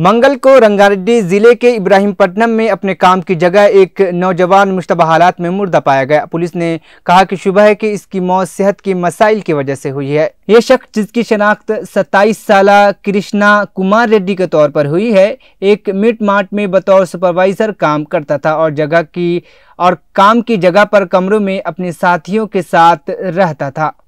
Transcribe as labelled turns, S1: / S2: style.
S1: मंगल को रंगारेड्डी जिले के इब्राहिमपट्टनम में अपने काम की जगह एक नौजवान मुशतबा हालात में मुर्दा पाया गया पुलिस ने कहा कि शुबह है कि इसकी मौत सेहत के मसाइल की वजह से हुई है ये शख्स जिसकी शनाख्त 27 साल कृष्णा कुमार रेड्डी के तौर पर हुई है एक मिट मार्ट में बतौर सुपरवाइजर काम करता था और जगह की और काम की जगह पर कमरों में अपने साथियों के साथ रहता था